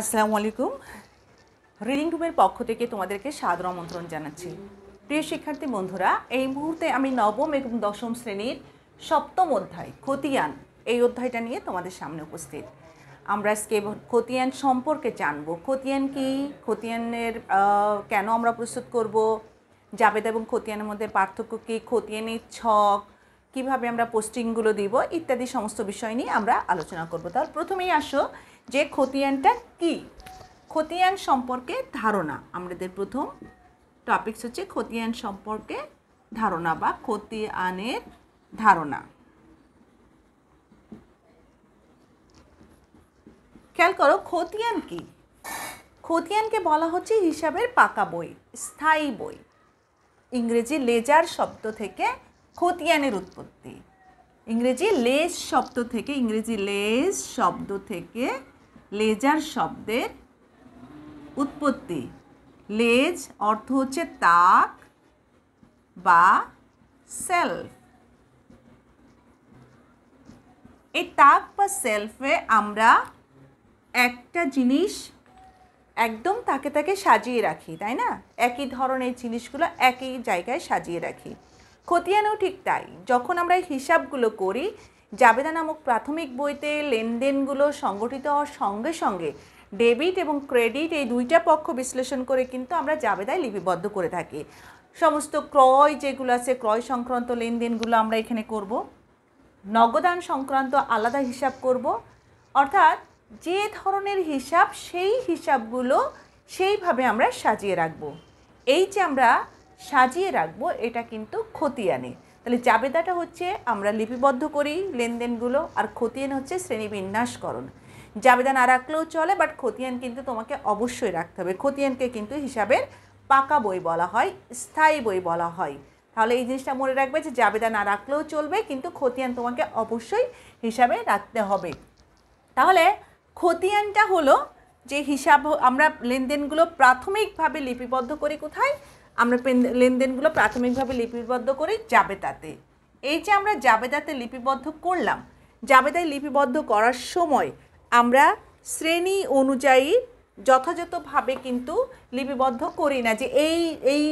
আসসালামু আলাইকুম রিডিং রুমের পক্ষ থেকে তোমাদেরকে সাদর আমন্ত্রণ জানাচ্ছি প্রিয় শিক্ষার্থী বন্ধুরা এই মুহূর্তে আমি নবম এবং দশম শ্রেণীর সপ্তম অধ্যায় খতিয়ান এই অধ্যায়টা নিয়ে তোমাদের সামনে উপস্থিত আমরা আজকে খতিয়ান সম্পর্কে জানব খতিয়ান কি খতিয়ানের কেন আমরা প্রস্তুত করব জাবেদ এবং খতিয়ানের মধ্যে পার্থক্য কী খতিয়ানের ছক কিভাবে আমরা পোস্টিংগুলো দিব ইত্যাদি সমস্ত বিষয় নিয়ে আমরা আলোচনা করব তাহলে প্রথমেই আসো যে খতিয়ানটা কি খতিয়ান সম্পর্কে ধারণা আমাদের প্রথম টপিকস হচ্ছে খতিয়ান সম্পর্কে ধারণা বা খতিয়ানের ধারণা খেয়াল করো খতিয়ান কি খতিয়ানকে বলা হচ্ছে হিসাবের পাকা বই স্থায়ী বই ইংরেজি লেজার শব্দ থেকে খতিয়ানের উৎপত্তি ইংরেজি লেজ শব্দ থেকে ইংরেজি লেজ শব্দ থেকে লেজার শব্দের উৎপত্তি লেজ অর্থ হচ্ছে তাক বা সেলফ এই তাক বা সেলফে আমরা একটা জিনিস একদম তাকে তাকে সাজিয়ে রাখি তাই না একই ধরনের জিনিসগুলো একই জায়গায় সাজিয়ে রাখি খতিয়ানো ঠিক তাই যখন আমরা এই হিসাবগুলো করি জাবেদা নামক প্রাথমিক বইতে লেনদেনগুলো সংগঠিত হওয়ার সঙ্গে সঙ্গে ডেবিট এবং ক্রেডিট এই দুইটা পক্ষ বিশ্লেষণ করে কিন্তু আমরা জাবেদায় লিপিবদ্ধ করে থাকি সমস্ত ক্রয় যেগুলো আছে ক্রয় সংক্রান্ত লেনদেনগুলো আমরা এখানে করব নগদান সংক্রান্ত আলাদা হিসাব করব অর্থাৎ যে ধরনের হিসাব সেই হিসাবগুলো সেইভাবে আমরা সাজিয়ে রাখব এই যে আমরা সাজিয়ে রাখবো এটা কিন্তু খতিয়ানে তাহলে জাবেদাটা হচ্ছে আমরা লিপিবদ্ধ করি লেনদেনগুলো আর খতিয়ান হচ্ছে শ্রেণীবিন্যাসকরণ জাবেদা না রাখলেও চলে বাট খতিয়ান কিন্তু তোমাকে অবশ্যই রাখতে হবে খতিয়ানকে কিন্তু হিসাবের পাকা বই বলা হয় স্থায়ী বই বলা হয় তাহলে এই জিনিসটা মনে রাখবে যে জাবেদা না রাখলেও চলবে কিন্তু খতিয়ান তোমাকে অবশ্যই হিসাবে রাখতে হবে তাহলে খতিয়ানটা হলো যে হিসাব আমরা লেনদেনগুলো প্রাথমিকভাবে লিপিবদ্ধ করি কোথায় আমরা লেনদেনগুলো প্রাথমিকভাবে লিপিবদ্ধ করে জাবেদাতে এই যে আমরা জাবেদাতে লিপিবদ্ধ করলাম জাবেদায় লিপিবদ্ধ করার সময় আমরা শ্রেণী অনুযায়ী যথাযথভাবে কিন্তু লিপিবদ্ধ করি না যে এই এই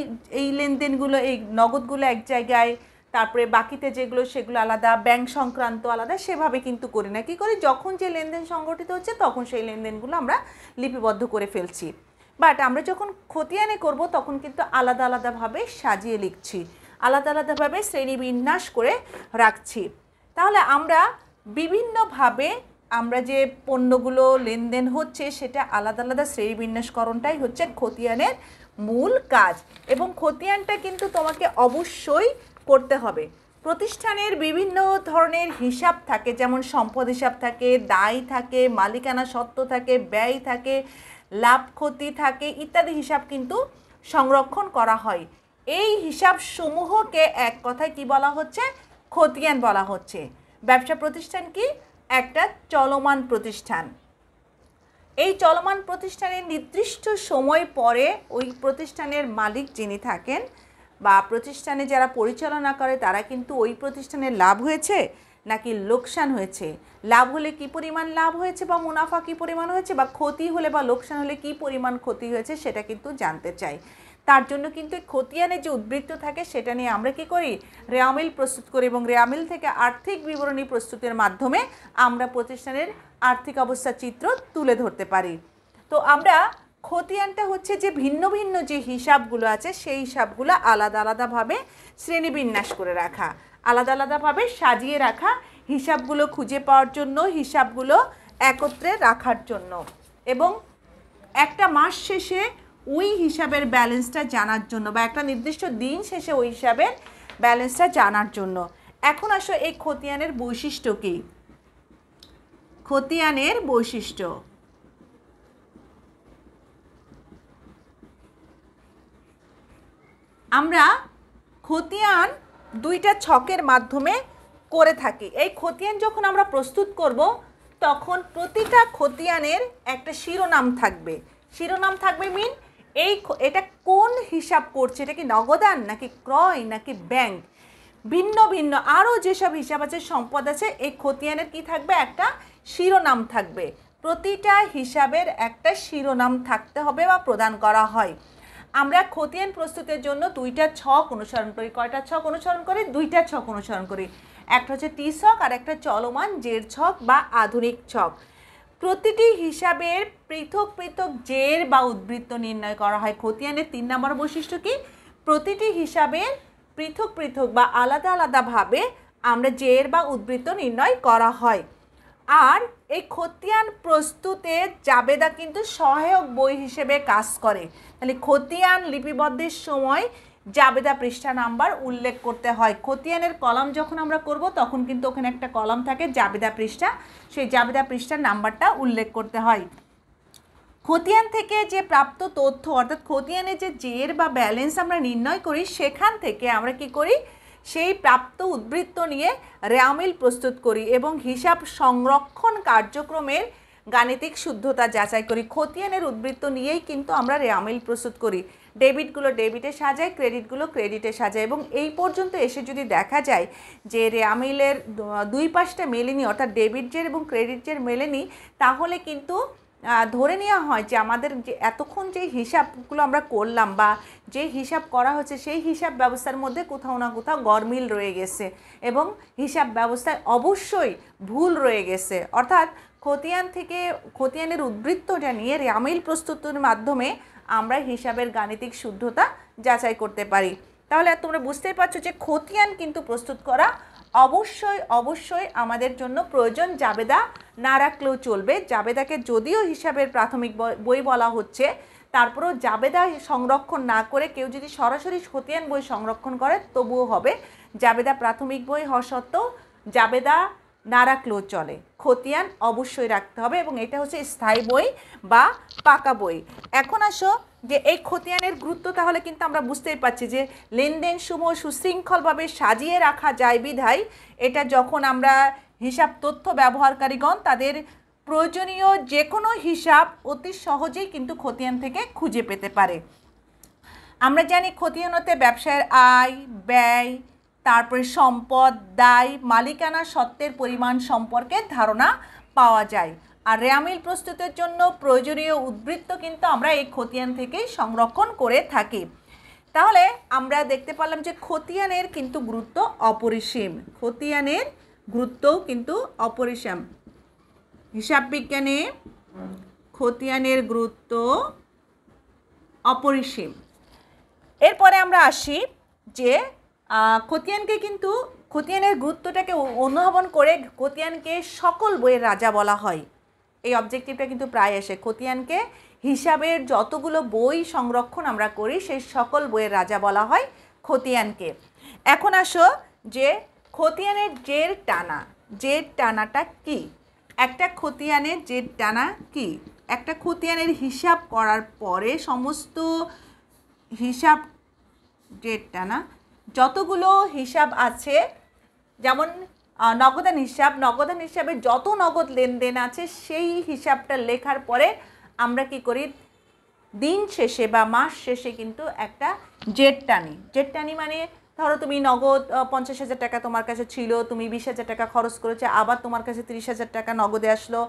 এই লেনদেনগুলো এই নগদগুলো এক জায়গায় তারপরে বাকিতে যেগুলো সেগুলো আলাদা ব্যাংক সংক্রান্ত আলাদা সেভাবে কিন্তু করি না কী করি যখন যে লেনদেন সংগঠিত হচ্ছে তখন সেই লেনদেনগুলো আমরা লিপিবদ্ধ করে ফেলছি বাট আমরা যখন খতিয়ানে করব তখন কিন্তু আলাদা আলাদাভাবে সাজিয়ে লিখছি আলাদা আলাদাভাবে শ্রেণীবিন্যাস করে রাখছি তাহলে আমরা বিভিন্নভাবে আমরা যে পণ্যগুলো লেনদেন হচ্ছে সেটা আলাদা আলাদা শ্রেণীবিন্যাসকরণটাই হচ্ছে খতিয়ানের মূল কাজ এবং খতিয়ানটা কিন্তু তোমাকে অবশ্যই করতে হবে প্রতিষ্ঠানের বিভিন্ন ধরনের হিসাব থাকে যেমন সম্পদ হিসাব থাকে দায় থাকে মালিকানা সত্ত্ব থাকে ব্যয় থাকে লাভ ক্ষতি থাকে ইত্যাদি হিসাব কিন্তু সংরক্ষণ করা হয় এই হিসাব সমূহকে এক কথায় কি বলা হচ্ছে খতিয়ান বলা হচ্ছে ব্যবসা প্রতিষ্ঠান কি একটা চলমান প্রতিষ্ঠান এই চলমান প্রতিষ্ঠানের নির্দিষ্ট সময় পরে ওই প্রতিষ্ঠানের মালিক যিনি থাকেন বা প্রতিষ্ঠানে যারা পরিচালনা করে তারা কিন্তু ওই প্রতিষ্ঠানের লাভ হয়েছে নাকি লোকসান হয়েছে লাভ হলে কি পরিমাণ লাভ হয়েছে বা মুনাফা কি পরিমাণ হয়েছে বা ক্ষতি হলে বা লোকসান হলে কি পরিমাণ ক্ষতি হয়েছে সেটা কিন্তু জানতে চাই তার জন্য কিন্তু খতিয়ানে যে উদ্বৃত্ত থাকে সেটা নিয়ে আমরা কি করি রেয়ামিল প্রস্তুত করি এবং রেয়ামিল থেকে আর্থিক বিবরণী প্রস্তুতের মাধ্যমে আমরা প্রতিষ্ঠানের আর্থিক অবস্থা চিত্র তুলে ধরতে পারি তো আমরা খতিয়ানটা হচ্ছে যে ভিন্ন ভিন্ন যে হিসাবগুলো আছে সেই হিসাবগুলো আলাদা আলাদাভাবে শ্রেণীবিন্যাস করে রাখা আলাদা আলাদাভাবে সাজিয়ে রাখা হিসাবগুলো খুঁজে পাওয়ার জন্য হিসাবগুলো একত্রে রাখার জন্য এবং একটা মাস শেষে ওই হিসাবের ব্যালেন্সটা জানার জন্য বা একটা নির্দিষ্ট দিন শেষে ওই হিসাবের ব্যালেন্সটা জানার জন্য এখন আসো এই খতিয়ানের বৈশিষ্ট্য কী খতিয়ানের বৈশিষ্ট্য আমরা খতিয়ান দুইটা ছকের মাধ্যমে করে থাকি এই খতিয়ান যখন আমরা প্রস্তুত করব তখন প্রতিটা খতিয়ানের একটা শিরোনাম থাকবে শিরোনাম থাকবে মিন এই এটা কোন হিসাব করছে এটা কি নগদান নাকি ক্রয় নাকি ব্যাংক ভিন্ন ভিন্ন আরও যেসব হিসাব আছে সম্পদ আছে এই খতিয়ানের কি থাকবে একটা শিরোনাম থাকবে প্রতিটা হিসাবের একটা শিরোনাম থাকতে হবে বা প্রদান করা হয় আমরা খতিয়ান প্রস্তুতের জন্য দুইটা ছক অনুসরণ করি কয়টা ছক অনুসরণ করি দুইটা ছক অনুসরণ করি একটা হচ্ছে টি ছক আর একটা চলমান জের ছক বা আধুনিক ছক প্রতিটি হিসাবের পৃথক পৃথক জের বা উদ্বৃত্ত নির্ণয় করা হয় খতিয়ানের তিন নম্বর বৈশিষ্ট্য কি প্রতিটি হিসাবের পৃথক পৃথক বা আলাদা আলাদাভাবে আমরা জের বা উদ্বৃত্ত নির্ণয় করা হয় আর এই খতিয়ান প্রস্তুতে জাবেদা কিন্তু সহায়ক বই হিসেবে কাজ করে তাহলে খতিয়ান লিপিবদ্ধের সময় জাবেদা পৃষ্ঠা নাম্বার উল্লেখ করতে হয় খতিয়ানের কলাম যখন আমরা করব তখন কিন্তু ওখানে একটা কলাম থাকে জাবেদা পৃষ্ঠা সেই জাবেদা পৃষ্ঠার নাম্বারটা উল্লেখ করতে হয় খতিয়ান থেকে যে প্রাপ্ত তথ্য অর্থাৎ খতিয়ানের যে জের বা ব্যালেন্স আমরা নির্ণয় করি সেখান থেকে আমরা কি করি সেই প্রাপ্ত উদ্বৃত্ত নিয়ে র‍্যামিল প্রস্তুত করি এবং হিসাব সংরক্ষণ কার্যক্রমের গাণিতিক শুদ্ধতা যাচাই করি খতিয়ানের উদ্বৃত্ত নিয়েই কিন্তু আমরা রেয়ামিল প্রস্তুত করি ডেবিটগুলো ডেবিটে সাজায় ক্রেডিটগুলো ক্রেডিটে সাজায় এবং এই পর্যন্ত এসে যদি দেখা যায় যে রেয়ামিলের দুই পাশটা মেলেনি অর্থাৎ ডেবিট জের এবং ক্রেডিট জের মেলেনি তাহলে কিন্তু ধরে নেওয়া হয় যে আমাদের যে এতক্ষণ যে হিসাবগুলো আমরা করলাম বা যে হিসাব করা হচ্ছে সেই হিসাব ব্যবস্থার মধ্যে কোথাও না কোথাও গরমিল রয়ে গেছে এবং হিসাব ব্যবস্থায় অবশ্যই ভুল রয়ে গেছে অর্থাৎ খতিয়ান থেকে খতিয়ানের উদ্বৃত্ত জানিয়ে রামিল প্রস্তুতির মাধ্যমে আমরা হিসাবের গাণিতিক শুদ্ধতা যাচাই করতে পারি তাহলে তোমরা বুঝতেই পারছো যে খতিয়ান কিন্তু প্রস্তুত করা অবশ্যই অবশ্যই আমাদের জন্য প্রয়োজন জাবেদা না রাখলেও চলবে জাবেদাকে যদিও হিসাবের প্রাথমিক বই বলা হচ্ছে তারপরেও জাবেদা সংরক্ষণ না করে কেউ যদি সরাসরি খতিয়ান বই সংরক্ষণ করে তবুও হবে জাবেদা প্রাথমিক বই হওয়া সত্ত্বেও জাবেদা নাড়া ক্লো চলে খতিয়ান অবশ্যই রাখতে হবে এবং এটা হচ্ছে স্থায়ী বই বা পাকা বই এখন আসো যে এই খতিয়ানের গুরুত্ব তাহলে কিন্তু আমরা বুঝতেই পারছি যে লেনদেন সময় সুশৃঙ্খলভাবে সাজিয়ে রাখা যায় বিধায় এটা যখন আমরা হিসাব তথ্য ব্যবহারকারীগণ তাদের প্রয়োজনীয় যে কোনো হিসাব অতি সহজেই কিন্তু খতিয়ান থেকে খুঁজে পেতে পারে আমরা জানি খতিয়ানতে ব্যবসায়ের আয় ব্যয় তারপরে সম্পদ দায় মালিকানা সত্ত্বের পরিমাণ সম্পর্কে ধারণা পাওয়া যায় আর র্যামিল প্রস্তুতের জন্য প্রয়োজনীয় উদ্বৃত্ত কিন্তু আমরা এই খতিয়ান থেকেই সংরক্ষণ করে থাকি তাহলে আমরা দেখতে পেলাম যে খতিয়ানের কিন্তু গুরুত্ব অপরিসীম খতিয়ানের গুরুত্বও কিন্তু অপরিসীম হিসাব বিজ্ঞানে খতিয়ানের গুরুত্ব অপরিসীম এরপরে আমরা আসি যে খতিয়ানকে কিন্তু খতিয়ানের গুরুত্বটাকে অনুধাবন করে খতিয়ানকে সকল বইয়ের রাজা বলা হয় এই অবজেক্টিভটা কিন্তু প্রায় আসে খতিয়ানকে হিসাবের যতগুলো বই সংরক্ষণ আমরা করি সেই সকল বইয়ের রাজা বলা হয় খতিয়ানকে এখন আসো যে খতিয়ানের জের টানা জের টানাটা কি একটা খতিয়ানের জের টানা কি একটা খতিয়ানের হিসাব করার পরে সমস্ত হিসাব জের টানা যতগুলো হিসাব আছে যেমন নগদান হিসাব নগদান হিসাবে যত নগদ লেনদেন আছে সেই হিসাবটা লেখার পরে আমরা কি করি দিন শেষে বা মাস শেষে কিন্তু একটা জেট টানি জেট টানি মানে ধরো তুমি নগদ পঞ্চাশ হাজার টাকা তোমার কাছে ছিল তুমি বিশ হাজার টাকা খরচ করেছো আবার তোমার কাছে তিরিশ হাজার টাকা নগদে আসলো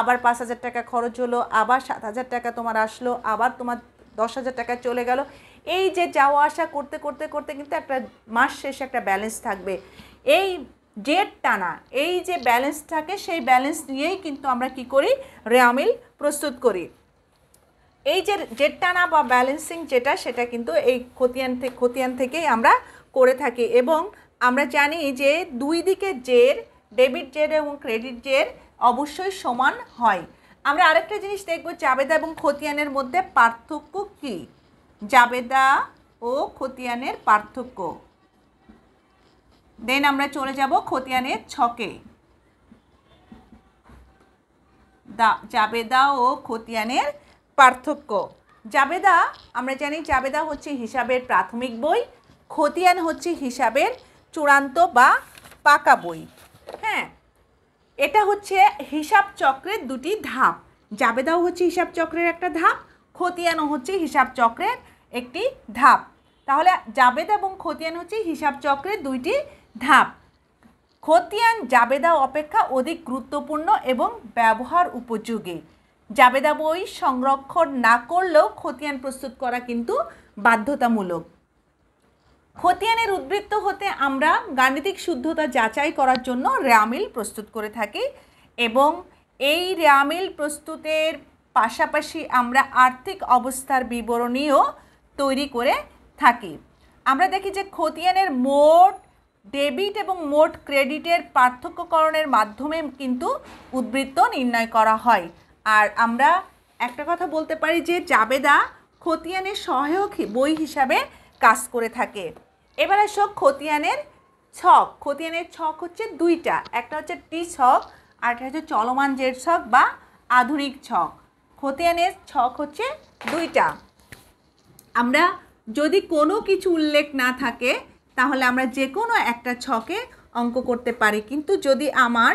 আবার পাঁচ হাজার টাকা খরচ হলো আবার সাত হাজার টাকা তোমার আসলো আবার তোমার দশ হাজার টাকা চলে গেল এই যে যাওয়া আসা করতে করতে করতে কিন্তু একটা মাস শেষে একটা ব্যালেন্স থাকবে এই জেট টানা এই যে ব্যালেন্স থাকে সেই ব্যালেন্স নিয়েই কিন্তু আমরা কি করি রেয়ামিল প্রস্তুত করি এই যে জেট টানা বা ব্যালেন্সিং যেটা সেটা কিন্তু এই খতিয়ান থেকে খতিয়ান থেকেই আমরা করে থাকি এবং আমরা জানি যে দুই দিকে জের ডেবিট জের এবং ক্রেডিট জের অবশ্যই সমান হয় আমরা আরেকটা জিনিস দেখব চাবেদা এবং খতিয়ানের মধ্যে পার্থক্য কী জাবেদা ও খতিয়ানের পার্থক্য দেন আমরা চলে যাব খতিয়ানের ছকে দা জাবেদা ও খতিয়ানের পার্থক্য জাবেদা আমরা জানি জাবেদা হচ্ছে হিসাবের প্রাথমিক বই খতিয়ান হচ্ছে হিসাবের চূড়ান্ত বা পাকা বই হ্যাঁ এটা হচ্ছে হিসাব চক্রের দুটি ধাপ জাবেদাও হচ্ছে হিসাব চক্রের একটা ধাপ খতিয়ানও হচ্ছে হিসাব চক্রের একটি ধাপ তাহলে জাবেদ এবং খতিয়ান হচ্ছে হিসাব চক্রের দুইটি ধাপ খতিয়ান জাবেদা অপেক্ষা অধিক গুরুত্বপূর্ণ এবং ব্যবহার উপযোগী জাবেদা বই সংরক্ষণ না করলেও খতিয়ান প্রস্তুত করা কিন্তু বাধ্যতামূলক খতিয়ানের উদ্বৃত্ত হতে আমরা গাণিতিক শুদ্ধতা যাচাই করার জন্য র্যামিল প্রস্তুত করে থাকি এবং এই র্যামিল প্রস্তুতের পাশাপাশি আমরা আর্থিক অবস্থার বিবরণীও তৈরি করে থাকি আমরা দেখি যে খতিয়ানের মোট ডেবিট এবং মোট ক্রেডিটের পার্থক্যকরণের মাধ্যমে কিন্তু উদ্বৃত্ত নির্ণয় করা হয় আর আমরা একটা কথা বলতে পারি যে জাবেদা খতিয়ানের সহায়ক বই হিসাবে কাজ করে থাকে এবার আসো খতিয়ানের ছক খতিয়ানের ছক হচ্ছে দুইটা একটা হচ্ছে টি ছক আর একটা হচ্ছে চলমান জের ছক বা আধুনিক ছক খতিয়ানের ছক হচ্ছে দুইটা আমরা যদি কোনো কিছু উল্লেখ না থাকে তাহলে আমরা যে কোনো একটা ছকে অঙ্ক করতে পারি কিন্তু যদি আমার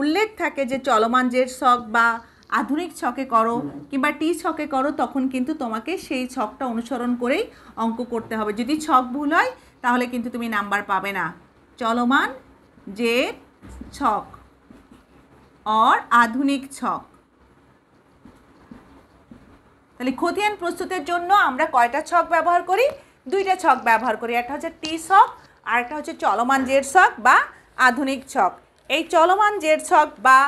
উল্লেখ থাকে যে চলমান যে ছক বা আধুনিক ছকে করো কিংবা টি ছকে করো তখন কিন্তু তোমাকে সেই ছকটা অনুসরণ করেই অঙ্ক করতে হবে যদি ছক ভুল হয় তাহলে কিন্তু তুমি নাম্বার পাবে না চলমান যে ছক অর আধুনিক ছক তাহলে খতিয়ান প্রস্তুতের জন্য আমরা কয়টা ছক ব্যবহার করি দুইটা ছক ব্যবহার করি একটা হচ্ছে টি ছক আর একটা হচ্ছে চলমান জের ছক বা আধুনিক ছক এই চলমান জের ছক বা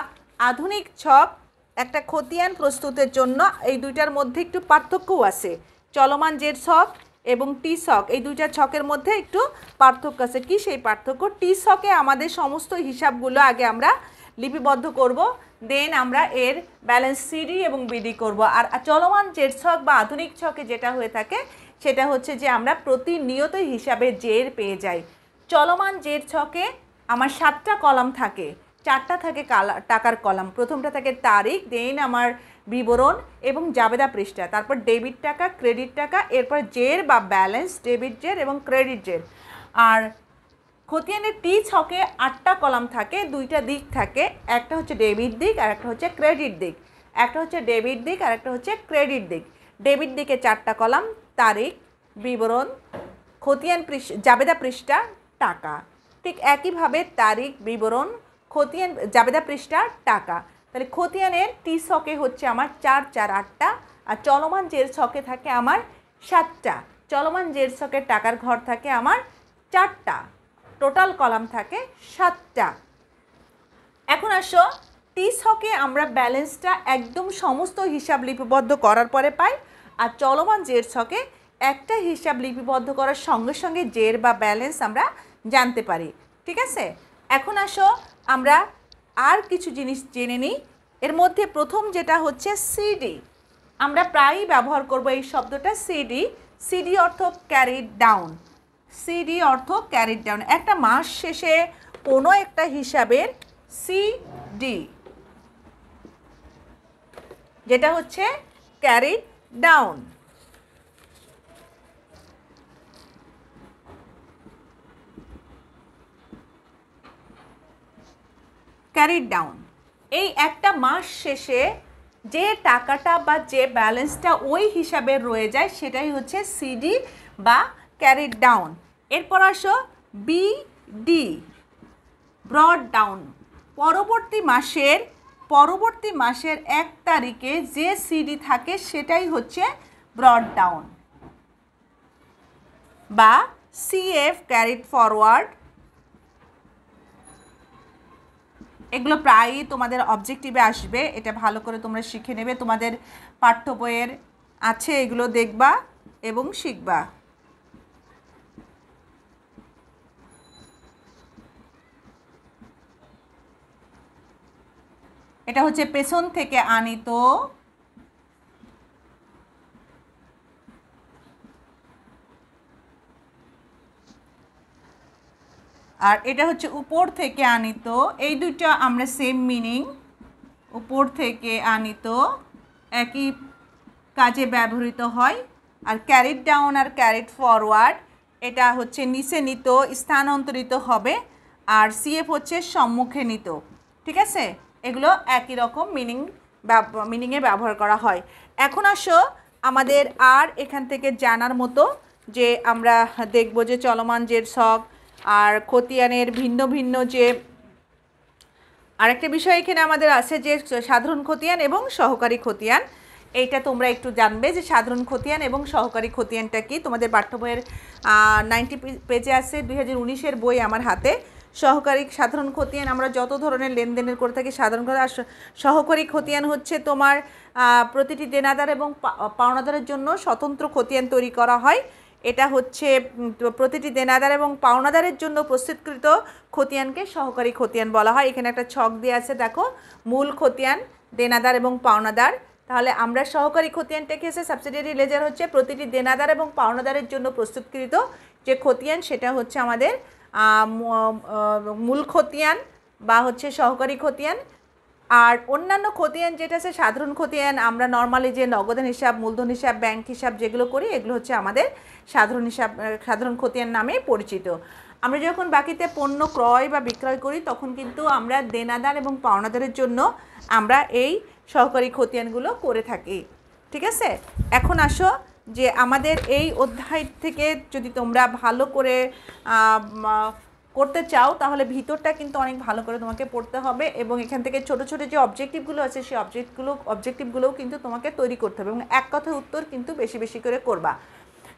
আধুনিক ছক একটা খতিয়ান প্রস্তুতের জন্য এই দুইটার মধ্যে একটু পার্থক্যও আছে চলমান জের ছক এবং টি ছক এই দুইটা ছকের মধ্যে একটু পার্থক্য আছে কি সেই পার্থক্য টি ছকে আমাদের সমস্ত হিসাবগুলো আগে আমরা লিপিবদ্ধ করব দেন আমরা এর ব্যালেন্স সিডি এবং বিডি করব আর চলমান জেট ছক বা আধুনিক ছকে যেটা হয়ে থাকে সেটা হচ্ছে যে আমরা প্রতিনিয়ত হিসাবে জের পেয়ে যাই চলমান জের ছকে আমার সাতটা কলাম থাকে চারটা থাকে কালা টাকার কলাম প্রথমটা থাকে তারিখ দেন আমার বিবরণ এবং জাবেদা পৃষ্ঠা তারপর ডেবিট টাকা ক্রেডিট টাকা এরপর জের বা ব্যালেন্স ডেবিট জের এবং ক্রেডিট জের আর খতিয়ানের টি ছকে আটটা কলাম থাকে দুইটা দিক থাকে একটা হচ্ছে ডেবিট দিক আর একটা হচ্ছে ক্রেডিট দিক একটা হচ্ছে ডেবিট দিক আর একটা হচ্ছে ক্রেডিট দিক ডেবিট দিকে চারটা কলাম তারিখ বিবরণ খতিয়ান পৃষ্ঠ জাবেদা পৃষ্ঠা টাকা ঠিক একইভাবে তারিখ বিবরণ খতিয়ান জাবেদা পৃষ্ঠা টাকা তাহলে খতিয়ানের টি ছকে হচ্ছে আমার চার চার আটটা আর চলমান জের ছকে থাকে আমার সাতটা চলমান জের ছকে টাকার ঘর থাকে আমার চারটা টোটাল কলাম থাকে সাতটা এখন আসো টি হকে আমরা ব্যালেন্সটা একদম সমস্ত হিসাব লিপিবদ্ধ করার পরে পাই আর চলমান জের ছকে একটা হিসাব লিপিবদ্ধ করার সঙ্গে সঙ্গে জের বা ব্যালেন্স আমরা জানতে পারি ঠিক আছে এখন আসো আমরা আর কিছু জিনিস জেনে নিই এর মধ্যে প্রথম যেটা হচ্ছে সিডি আমরা প্রায়ই ব্যবহার করব এই শব্দটা সিডি সিডি অর্থ ক্যারি ডাউন সিডি অর্থ ক্যারিড ডাউন একটা মাস শেষে কোনো একটা হিসাবের সিডি যেটা হচ্ছে ক্যারিড ডাউন ক্যারিড ডাউন এই একটা মাস শেষে যে টাকাটা বা যে ব্যালেন্সটা ওই হিসাবে রয়ে যায় সেটাই হচ্ছে সিডি বা ক্যারিড ডাউন এরপর আসো বি ডি ব্রড ডাউন পরবর্তী মাসের পরবর্তী মাসের এক তারিখে যে সিডি থাকে সেটাই হচ্ছে ব্রড ডাউন বা সিএফ ক্যারিড ফরওয়ার্ড এগুলো প্রায়ই তোমাদের অবজেক্টিভে আসবে এটা ভালো করে তোমরা শিখে নেবে তোমাদের পাঠ্য বইয়ের আছে এগুলো দেখবা এবং শিখবা এটা হচ্ছে পেছন থেকে আনিত আর এটা হচ্ছে উপর থেকে আনিত এই দুইটা আমরা সেম মিনিং উপর থেকে আনিত একই কাজে ব্যবহৃত হয় আর ক্যারিড ডাউন আর ক্যারিড ফরওয়ার্ড এটা হচ্ছে নিচে নিত স্থানান্তরিত হবে আর সিএফ হচ্ছে সম্মুখে নিত ঠিক আছে এগুলো একই রকম মিনিং মিনিংয়ে ব্যবহার করা হয় এখন আসো আমাদের আর এখান থেকে জানার মতো যে আমরা দেখব যে চলমান যে শখ আর খতিয়ানের ভিন্ন ভিন্ন যে আরেকটা বিষয় এখানে আমাদের আছে যে সাধারণ খতিয়ান এবং সহকারী খতিয়ান এইটা তোমরা একটু জানবে যে সাধারণ খতিয়ান এবং সহকারী খতিয়ানটা কি তোমাদের পাঠ্য বইয়ের নাইনটি পেজে আছে দুই হাজার বই আমার হাতে সহকারী সাধারণ খতিয়ান আমরা যত ধরনের লেনদেনের করে থাকি সাধারণ আর সহকারী খতিয়ান হচ্ছে তোমার প্রতিটি দেনাদার এবং পাওনাদারের জন্য স্বতন্ত্র খতিয়ান তৈরি করা হয় এটা হচ্ছে প্রতিটি দেনাদার এবং পাওনাদারের জন্য প্রস্তুতকৃত খতিয়ানকে সহকারী খতিয়ান বলা হয় এখানে একটা ছক দিয়ে আছে দেখো মূল খতিয়ান দেনাদার এবং পাওনাদার তাহলে আমরা সহকারী খতিয়ানটা এসে সাবসিডিয়ারি লেজার হচ্ছে প্রতিটি দেনাদার এবং পাওনাদারের জন্য প্রস্তুতকৃত যে খতিয়ান সেটা হচ্ছে আমাদের মূল খতিয়ান বা হচ্ছে সহকারী খতিয়ান আর অন্যান্য খতিয়ান যেটা আছে সাধারণ খতিয়ান আমরা নর্মালি যে নগদন হিসাব মূলধন হিসাব ব্যাংক হিসাব যেগুলো করি এগুলো হচ্ছে আমাদের সাধারণ হিসাব সাধারণ খতিয়ান নামে পরিচিত আমরা যখন বাকিতে পণ্য ক্রয় বা বিক্রয় করি তখন কিন্তু আমরা দেনাদার এবং পাওনাদারের জন্য আমরা এই সহকারী খতিয়ানগুলো করে থাকি ঠিক আছে এখন আসো যে আমাদের এই অধ্যায় থেকে যদি তোমরা ভালো করে করতে চাও তাহলে ভিতরটা কিন্তু অনেক ভালো করে তোমাকে পড়তে হবে এবং এখান থেকে ছোট ছোট যে অবজেক্টিভগুলো আছে সেই অবজেক্টগুলো অবজেক্টিভগুলোও কিন্তু তোমাকে তৈরি করতে হবে এবং এক কথা উত্তর কিন্তু বেশি বেশি করে করবা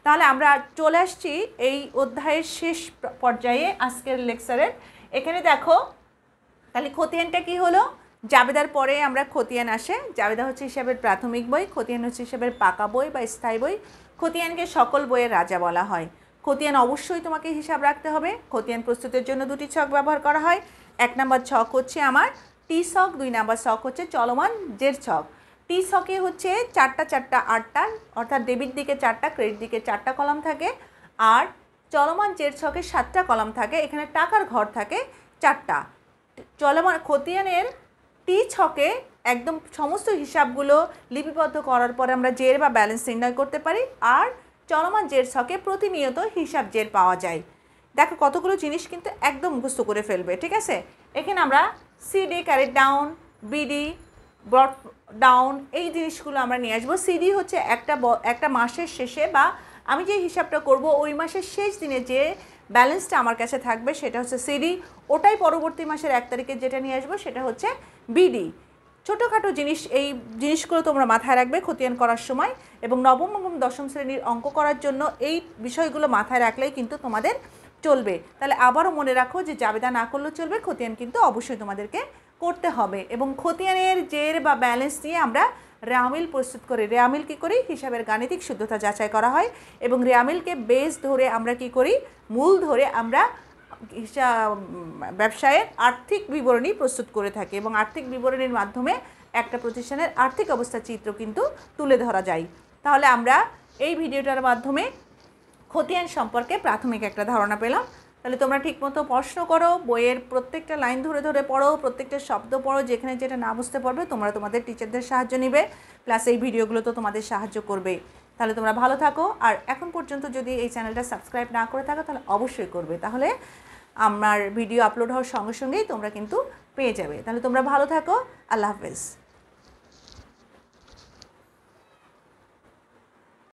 তাহলে আমরা চলে আসছি এই অধ্যায়ের শেষ পর্যায়ে আজকের লেকচারের এখানে দেখো তাহলে ক্ষতিহানটা কি হলো জাবেদার পরে আমরা খতিয়ান আসে জাবেদা হচ্ছে হিসাবের প্রাথমিক বই খতিয়ান হচ্ছে হিসাবের পাকা বই বা স্থায়ী বই খতিয়ানকে সকল বইয়ের রাজা বলা হয় খতিয়ান অবশ্যই তোমাকে হিসাব রাখতে হবে খতিয়ান প্রস্তুতের জন্য দুটি ছক ব্যবহার করা হয় এক নম্বর ছক হচ্ছে আমার টি ছক দুই নম্বর ছক হচ্ছে চলমান জের ছক টি ছকে হচ্ছে চারটা চারটা আটটা অর্থাৎ ডেবিট দিকে চারটা ক্রেডিট দিকে চারটা কলম থাকে আর চলমান জের ছকে সাতটা কলম থাকে এখানে টাকার ঘর থাকে চারটা চলমান খতিয়ানের টি ছকে একদম সমস্ত হিসাবগুলো লিপিবদ্ধ করার পরে আমরা জের বা ব্যালেন্স নির্ণয় করতে পারি আর চলমান জের ছকে প্রতিনিয়ত হিসাব জের পাওয়া যায় দেখো কতগুলো জিনিস কিন্তু একদম মুখস্থ করে ফেলবে ঠিক আছে এখানে আমরা CD carried down BD brought down এই জিনিসগুলো আমরা নিয়ে আসবো সিডি হচ্ছে একটা একটা মাসের শেষে বা আমি যে হিসাবটা করব ওই মাসের শেষ দিনে যে ব্যালেন্সটা আমার কাছে থাকবে সেটা হচ্ছে সিডি ওটাই পরবর্তী মাসের এক তারিখে যেটা নিয়ে আসবো সেটা হচ্ছে বিডি ছোটোখাটো জিনিস এই জিনিসগুলো তোমরা মাথায় রাখবে খতিয়ান করার সময় এবং নবম এবং দশম শ্রেণীর অঙ্ক করার জন্য এই বিষয়গুলো মাথায় রাখলেই কিন্তু তোমাদের চলবে তাহলে আবারও মনে রাখো যে জাবেদা না করলেও চলবে খতিয়ান কিন্তু অবশ্যই তোমাদেরকে করতে হবে এবং খতিয়ানের জের বা ব্যালেন্স নিয়ে আমরা রেয়ামিল প্রস্তুত করে রেয়ামিল কী করি হিসাবের গাণিতিক শুদ্ধতা যাচাই করা হয় এবং রেয়ামিলকে বেস ধরে আমরা কি করি মূল ধরে আমরা হিসাব ব্যবসায়ের আর্থিক বিবরণী প্রস্তুত করে থাকি এবং আর্থিক বিবরণীর মাধ্যমে একটা প্রতিষ্ঠানের আর্থিক অবস্থা চিত্র কিন্তু তুলে ধরা যায় তাহলে আমরা এই ভিডিওটার মাধ্যমে খতিয়ান সম্পর্কে প্রাথমিক একটা ধারণা পেলাম তাহলে তোমরা ঠিকমতো প্রশ্ন করো বইয়ের প্রত্যেকটা লাইন ধরে ধরে পড়ো প্রত্যেকটা শব্দ পড়ো যেখানে যেটা না বুঝতে পারবে তোমরা তোমাদের টিচারদের সাহায্য নিবে প্লাস এই ভিডিওগুলো তো তোমাদের সাহায্য করবে তাহলে তোমরা ভালো থাকো আর এখন পর্যন্ত যদি এই চ্যানেলটা সাবস্ক্রাইব না করে থাকো তাহলে অবশ্যই করবে তাহলে আমার ভিডিও আপলোড হওয়ার সঙ্গে সঙ্গেই তোমরা কিন্তু পেয়ে যাবে তাহলে তোমরা ভালো থাকো আল্লাহ হাফেজ